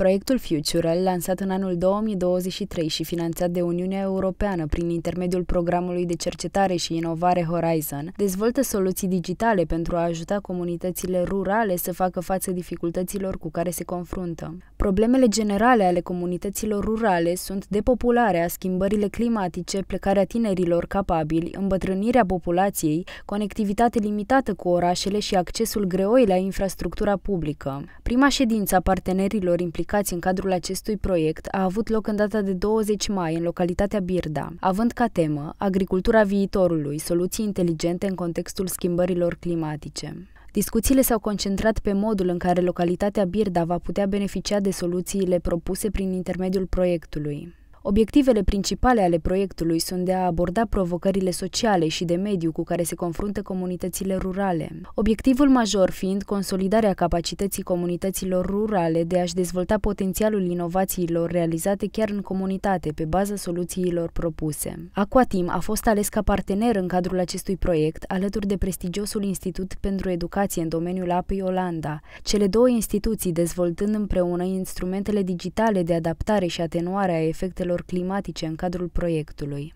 Proiectul Future lansat în anul 2023 și finanțat de Uniunea Europeană prin intermediul programului de cercetare și inovare Horizon, dezvoltă soluții digitale pentru a ajuta comunitățile rurale să facă față dificultăților cu care se confruntă. Problemele generale ale comunităților rurale sunt depopularea, schimbările climatice, plecarea tinerilor capabili, îmbătrânirea populației, conectivitate limitată cu orașele și accesul greoi la infrastructura publică. Prima ședință a partenerilor implicați în cadrul acestui proiect a avut loc în data de 20 mai în localitatea Birda, având ca temă agricultura viitorului, soluții inteligente în contextul schimbărilor climatice. Discuțiile s-au concentrat pe modul în care localitatea Birda va putea beneficia de soluțiile propuse prin intermediul proiectului. Obiectivele principale ale proiectului sunt de a aborda provocările sociale și de mediu cu care se confruntă comunitățile rurale. Obiectivul major fiind consolidarea capacității comunităților rurale de a-și dezvolta potențialul inovațiilor realizate chiar în comunitate, pe baza soluțiilor propuse. Aquatim a fost ales ca partener în cadrul acestui proiect, alături de prestigiosul Institut pentru Educație în domeniul apei Olanda, cele două instituții dezvoltând împreună instrumentele digitale de adaptare și atenuare a efectelor schimbărilor climatice în cadrul proiectului.